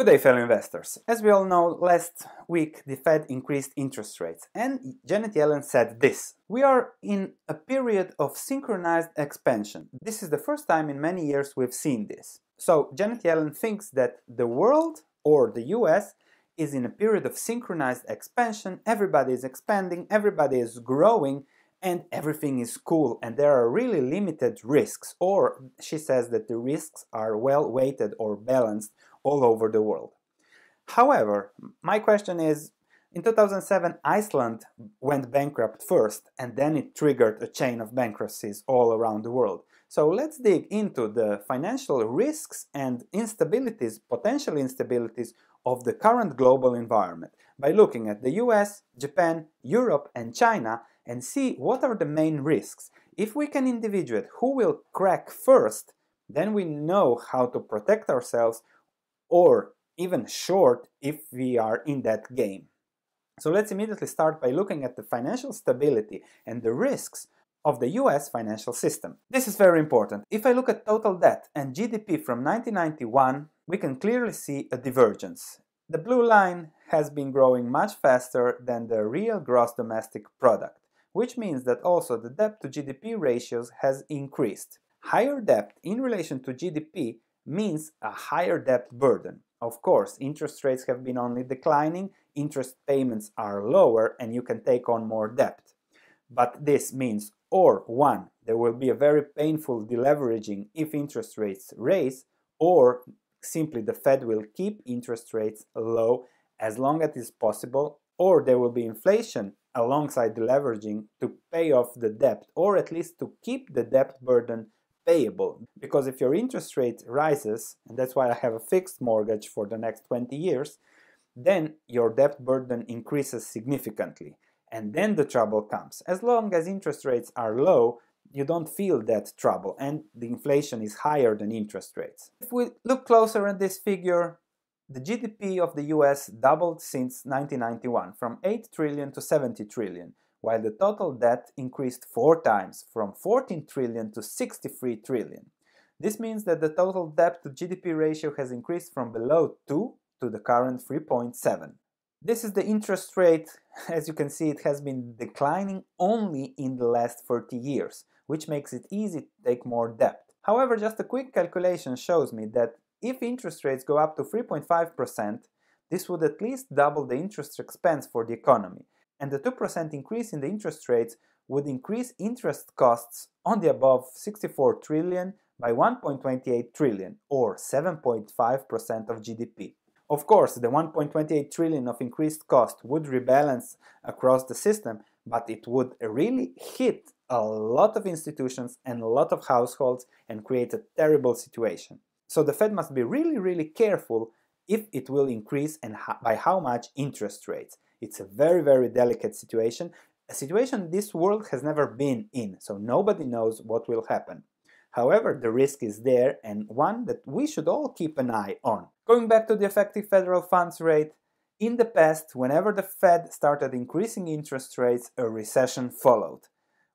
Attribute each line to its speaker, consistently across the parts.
Speaker 1: Good day, fellow investors. As we all know, last week the Fed increased interest rates, and Janet Yellen said this We are in a period of synchronized expansion. This is the first time in many years we've seen this. So, Janet Yellen thinks that the world or the US is in a period of synchronized expansion. Everybody is expanding, everybody is growing, and everything is cool and there are really limited risks or she says that the risks are well weighted or balanced all over the world. However, my question is in 2007, Iceland went bankrupt first, and then it triggered a chain of bankruptcies all around the world. So let's dig into the financial risks and instabilities, potential instabilities, of the current global environment by looking at the US, Japan, Europe, and China and see what are the main risks. If we can individuate who will crack first, then we know how to protect ourselves or even short if we are in that game. So let's immediately start by looking at the financial stability and the risks of the US financial system. This is very important. If I look at total debt and GDP from 1991, we can clearly see a divergence. The blue line has been growing much faster than the real gross domestic product, which means that also the debt to GDP ratios has increased. Higher debt in relation to GDP means a higher debt burden. Of course, interest rates have been only declining, interest payments are lower, and you can take on more debt. But this means, or one, there will be a very painful deleveraging if interest rates raise, or simply the Fed will keep interest rates low as long as is possible, or there will be inflation alongside deleveraging to pay off the debt, or at least to keep the debt burden payable. Because if your interest rate rises, and that's why I have a fixed mortgage for the next 20 years, then your debt burden increases significantly. And then the trouble comes. As long as interest rates are low, you don't feel that trouble, and the inflation is higher than interest rates. If we look closer at this figure, the GDP of the US doubled since 1991, from 8 trillion to 70 trillion while the total debt increased four times, from 14 trillion to 63 trillion. This means that the total debt to GDP ratio has increased from below 2 to the current 3.7. This is the interest rate, as you can see it has been declining only in the last 30 years, which makes it easy to take more debt. However, just a quick calculation shows me that if interest rates go up to 3.5%, this would at least double the interest expense for the economy, and the 2% increase in the interest rates would increase interest costs on the above 64 trillion by 1.28 trillion or 7.5% of GDP. Of course, the 1.28 trillion of increased cost would rebalance across the system, but it would really hit a lot of institutions and a lot of households and create a terrible situation. So the Fed must be really, really careful if it will increase and by how much interest rates. It's a very, very delicate situation, a situation this world has never been in, so nobody knows what will happen. However, the risk is there and one that we should all keep an eye on. Going back to the effective federal funds rate, in the past, whenever the Fed started increasing interest rates, a recession followed.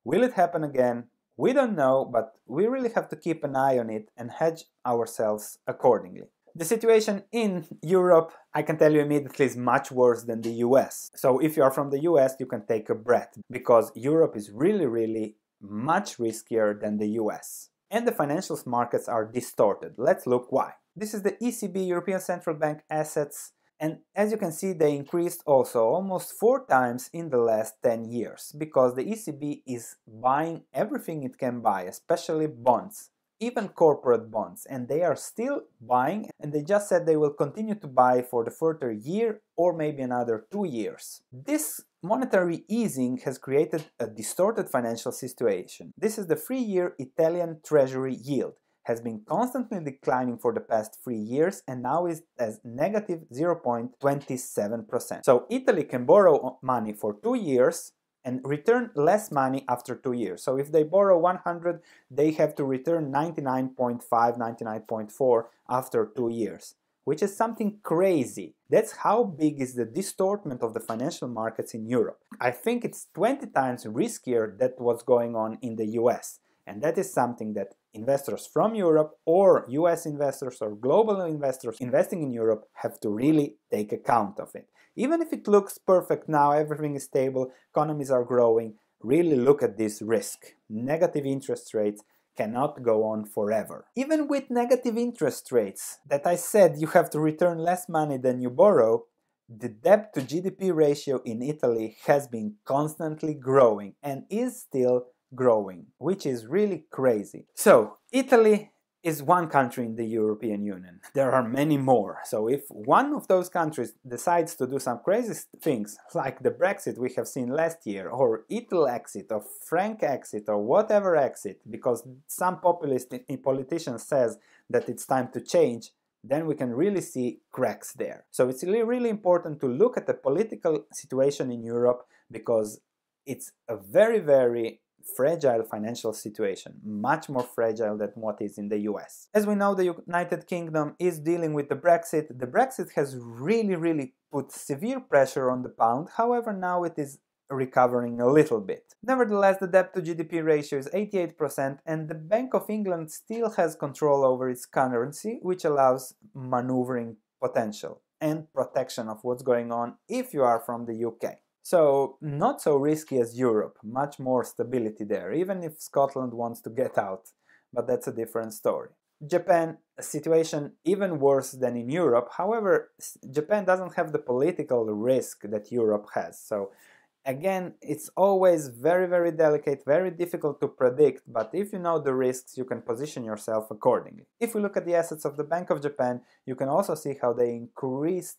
Speaker 1: Will it happen again? We don't know, but we really have to keep an eye on it and hedge ourselves accordingly. The situation in Europe, I can tell you immediately, is much worse than the US. So if you are from the US, you can take a breath because Europe is really, really much riskier than the US. And the financial markets are distorted. Let's look why. This is the ECB, European Central Bank assets and as you can see, they increased also almost four times in the last 10 years because the ECB is buying everything it can buy, especially bonds even corporate bonds, and they are still buying, and they just said they will continue to buy for the further year or maybe another two years. This monetary easing has created a distorted financial situation. This is the three year Italian Treasury yield has been constantly declining for the past three years and now is as negative 0.27%. So Italy can borrow money for two years and return less money after two years. So if they borrow 100, they have to return 99.5, 99.4 after two years, which is something crazy. That's how big is the distortment of the financial markets in Europe. I think it's 20 times riskier than what's going on in the US. And that is something that investors from Europe or US investors or global investors investing in Europe have to really take account of it. Even if it looks perfect now, everything is stable, economies are growing, really look at this risk. Negative interest rates cannot go on forever. Even with negative interest rates, that I said you have to return less money than you borrow, the debt to GDP ratio in Italy has been constantly growing and is still growing, which is really crazy. So, Italy is one country in the European Union. There are many more. So if one of those countries decides to do some crazy things, like the Brexit we have seen last year, or Italy exit, or Frank exit, or whatever exit, because some populist politician says that it's time to change, then we can really see cracks there. So it's really, really important to look at the political situation in Europe because it's a very, very fragile financial situation, much more fragile than what is in the US. As we know, the United Kingdom is dealing with the Brexit. The Brexit has really, really put severe pressure on the pound. However, now it is recovering a little bit. Nevertheless, the debt to GDP ratio is 88% and the Bank of England still has control over its currency, which allows maneuvering potential and protection of what's going on if you are from the UK. So not so risky as Europe, much more stability there, even if Scotland wants to get out, but that's a different story. Japan, a situation even worse than in Europe. However, Japan doesn't have the political risk that Europe has. So again, it's always very, very delicate, very difficult to predict, but if you know the risks, you can position yourself accordingly. If we look at the assets of the Bank of Japan, you can also see how they increased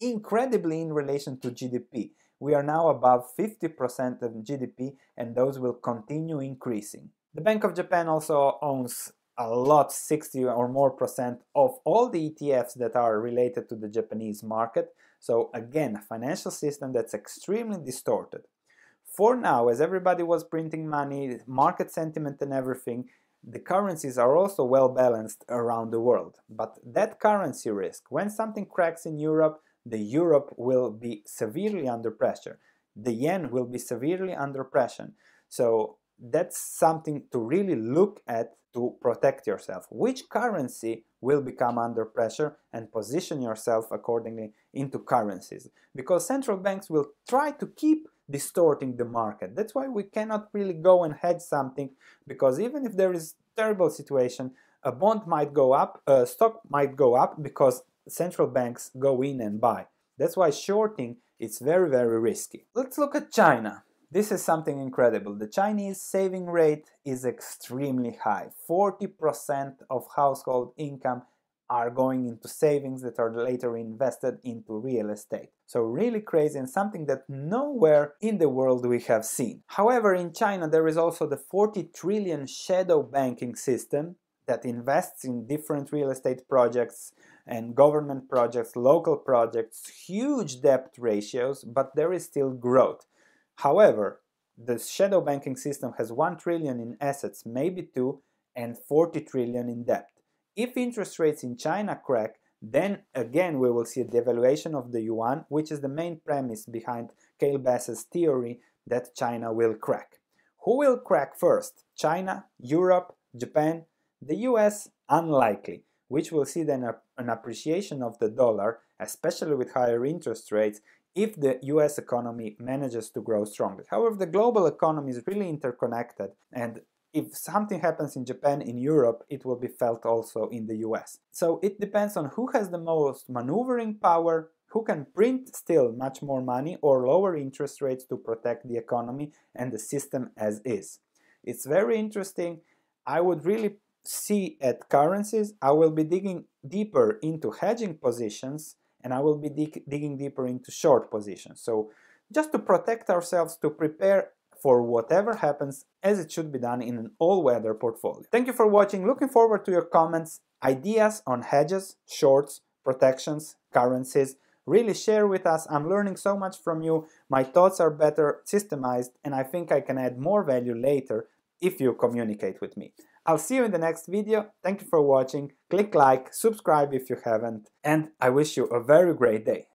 Speaker 1: incredibly in relation to GDP. We are now above 50% of GDP and those will continue increasing. The Bank of Japan also owns a lot, 60 or more percent of all the ETFs that are related to the Japanese market. So again, a financial system that's extremely distorted. For now, as everybody was printing money, market sentiment and everything, the currencies are also well balanced around the world. But that currency risk, when something cracks in Europe, the Europe will be severely under pressure. The yen will be severely under pressure. So that's something to really look at to protect yourself. Which currency will become under pressure and position yourself accordingly into currencies? Because central banks will try to keep distorting the market. That's why we cannot really go and hedge something because even if there is terrible situation, a bond might go up, a stock might go up because central banks go in and buy. That's why shorting is very, very risky. Let's look at China. This is something incredible. The Chinese saving rate is extremely high. 40% of household income are going into savings that are later invested into real estate. So, really crazy and something that nowhere in the world we have seen. However, in China, there is also the 40 trillion shadow banking system that invests in different real estate projects and government projects, local projects, huge debt ratios, but there is still growth. However, the shadow banking system has 1 trillion in assets, maybe 2, and 40 trillion in debt. If interest rates in China crack, then again we will see a devaluation of the yuan, which is the main premise behind Cale Bass's theory that China will crack. Who will crack first? China, Europe, Japan, the US, unlikely, which will see then an appreciation of the dollar, especially with higher interest rates, if the US economy manages to grow strongly. However, the global economy is really interconnected, and if something happens in Japan, in Europe, it will be felt also in the US. So it depends on who has the most maneuvering power, who can print still much more money or lower interest rates to protect the economy and the system as is. It's very interesting. I would really see at currencies, I will be digging deeper into hedging positions and I will be dig digging deeper into short positions. So just to protect ourselves, to prepare for whatever happens as it should be done in an all-weather portfolio. Thank you for watching. Looking forward to your comments, ideas on hedges, shorts, protections, currencies. Really share with us. I'm learning so much from you. My thoughts are better systemized and I think I can add more value later if you communicate with me. I'll see you in the next video. Thank you for watching. Click like, subscribe if you haven't, and I wish you a very great day.